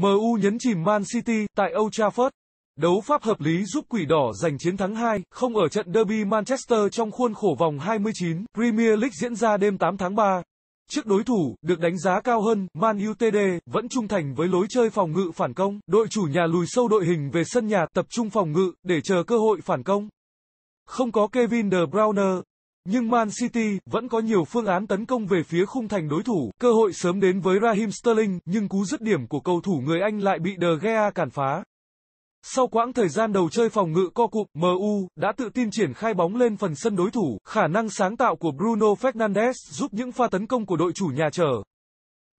MU nhấn chìm Man City tại Old Trafford. Đấu pháp hợp lý giúp Quỷ Đỏ giành chiến thắng 2 không ở trận derby Manchester trong khuôn khổ vòng 29 Premier League diễn ra đêm 8 tháng 3. Trước đối thủ, được đánh giá cao hơn, Man Utd vẫn trung thành với lối chơi phòng ngự phản công, đội chủ nhà lùi sâu đội hình về sân nhà tập trung phòng ngự để chờ cơ hội phản công. Không có Kevin De Bruyne, nhưng Man City vẫn có nhiều phương án tấn công về phía khung thành đối thủ. Cơ hội sớm đến với Raheem Sterling, nhưng cú dứt điểm của cầu thủ người Anh lại bị De Gea cản phá. Sau quãng thời gian đầu chơi phòng ngự co cụm, MU đã tự tin triển khai bóng lên phần sân đối thủ, khả năng sáng tạo của Bruno Fernandes giúp những pha tấn công của đội chủ nhà trở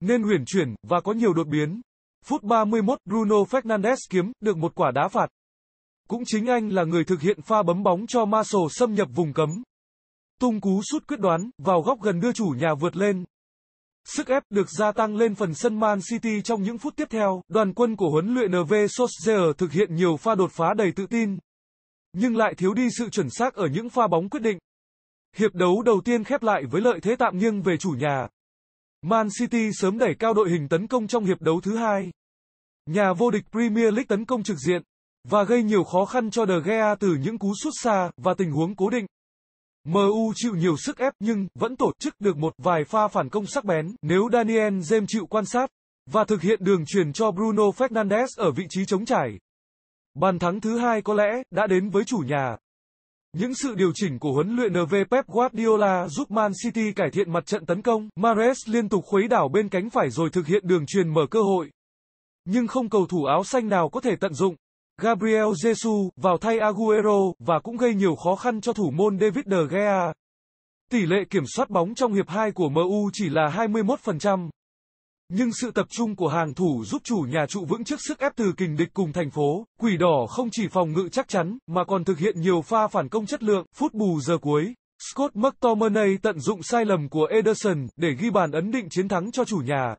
nên huyền chuyển và có nhiều đột biến. Phút 31, Bruno Fernandes kiếm được một quả đá phạt. Cũng chính anh là người thực hiện pha bấm bóng cho Marshall xâm nhập vùng cấm tung cú sút quyết đoán, vào góc gần đưa chủ nhà vượt lên. Sức ép được gia tăng lên phần sân Man City trong những phút tiếp theo, đoàn quân của huấn luyện NV Solskjaer thực hiện nhiều pha đột phá đầy tự tin, nhưng lại thiếu đi sự chuẩn xác ở những pha bóng quyết định. Hiệp đấu đầu tiên khép lại với lợi thế tạm nghiêng về chủ nhà. Man City sớm đẩy cao đội hình tấn công trong hiệp đấu thứ hai. Nhà vô địch Premier League tấn công trực diện và gây nhiều khó khăn cho De Gea từ những cú sút xa và tình huống cố định. MU chịu nhiều sức ép nhưng vẫn tổ chức được một vài pha phản công sắc bén nếu Daniel James chịu quan sát và thực hiện đường truyền cho Bruno Fernandes ở vị trí chống trải. Bàn thắng thứ hai có lẽ đã đến với chủ nhà. Những sự điều chỉnh của huấn luyện NV Pep Guardiola giúp Man City cải thiện mặt trận tấn công. Mares liên tục khuấy đảo bên cánh phải rồi thực hiện đường truyền mở cơ hội. Nhưng không cầu thủ áo xanh nào có thể tận dụng. Gabriel Jesus vào thay Aguero và cũng gây nhiều khó khăn cho thủ môn David De Gea. Tỷ lệ kiểm soát bóng trong hiệp 2 của MU chỉ là 21%. Nhưng sự tập trung của hàng thủ giúp chủ nhà trụ vững trước sức ép từ kình địch cùng thành phố. Quỷ đỏ không chỉ phòng ngự chắc chắn, mà còn thực hiện nhiều pha phản công chất lượng. Phút bù giờ cuối, Scott McTominay tận dụng sai lầm của Ederson để ghi bàn ấn định chiến thắng cho chủ nhà.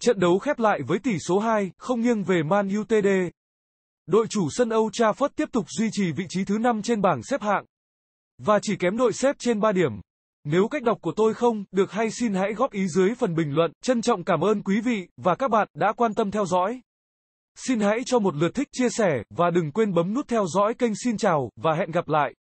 Trận đấu khép lại với tỷ số 2, không nghiêng về Man Utd. Đội chủ sân Âu Trafford tiếp tục duy trì vị trí thứ 5 trên bảng xếp hạng và chỉ kém đội xếp trên 3 điểm. Nếu cách đọc của tôi không được hay xin hãy góp ý dưới phần bình luận. Trân trọng cảm ơn quý vị và các bạn đã quan tâm theo dõi. Xin hãy cho một lượt thích, chia sẻ và đừng quên bấm nút theo dõi kênh xin chào và hẹn gặp lại.